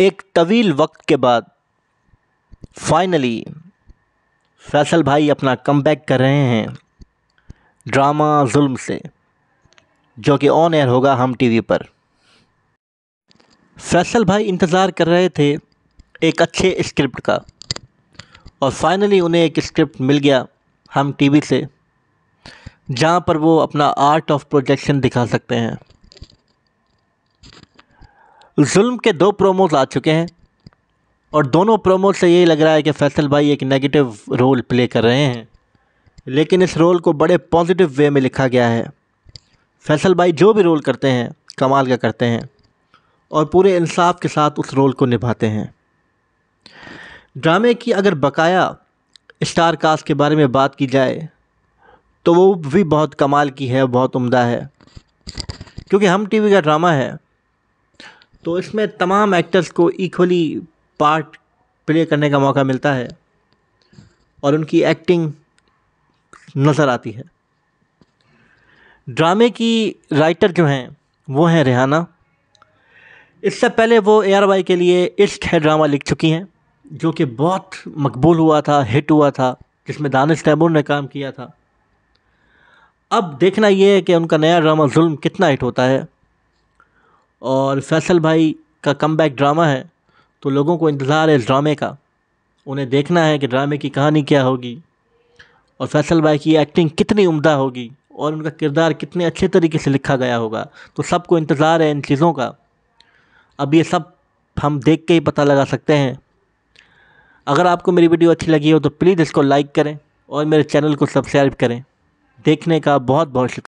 एक तवील वक्त के बाद फाइनली फैसल भाई अपना कम कर रहे हैं ड्रामा जुल्म से जो कि ऑन एयर होगा हम टीवी पर फैसल भाई इंतज़ार कर रहे थे एक अच्छे स्क्रिप्ट का और फाइनली उन्हें एक स्क्रिप्ट मिल गया हम टीवी से जहाँ पर वो अपना आर्ट ऑफ प्रोजेक्शन दिखा सकते हैं जुल्म के दो प्रोमोज आ चुके हैं और दोनों प्रोमो से यही लग रहा है कि फैसल भाई एक नेगेटिव रोल प्ले कर रहे हैं लेकिन इस रोल को बड़े पॉजिटिव वे में लिखा गया है फैसल भाई जो भी रोल करते हैं कमाल का करते हैं और पूरे इंसाफ के साथ उस रोल को निभाते हैं ड्रामे की अगर बकाया स्टार कास्ट के बारे में बात की जाए तो वो भी बहुत कमाल की है बहुत उम्दा है क्योंकि हम टीवी का ड्रामा है तो इसमें तमाम एक्टर्स को इक्वली पार्ट प्ले करने का मौका मिलता है और उनकी एक्टिंग नज़र आती है ड्रामे की राइटर जो हैं वो हैं रेहाना इससे पहले वो ए आर वाई के लिए इश्क है ड्रामा लिख चुकी हैं जो कि बहुत मकबूल हुआ था हिट हुआ था जिसमें दानिश तैमूर ने काम किया था अब देखना ये है कि उनका नया ड्रामा जुल्म कितना हिट होता है और फैसल भाई का कम ड्रामा है तो लोगों को इंतज़ार है इस ड्रामे का उन्हें देखना है कि ड्रामे की कहानी क्या होगी और फैसल भाई की एक्टिंग कितनी उम्दा होगी और उनका किरदार कितने अच्छे तरीके से लिखा गया होगा तो सबको इंतज़ार है इन चीज़ों का अब ये सब हम देख के ही पता लगा सकते हैं अगर आपको मेरी वीडियो अच्छी लगी हो तो प्लीज़ इसको लाइक करें और मेरे चैनल को सब्सक्राइब करें देखने का बहुत बहुत शुक्रिया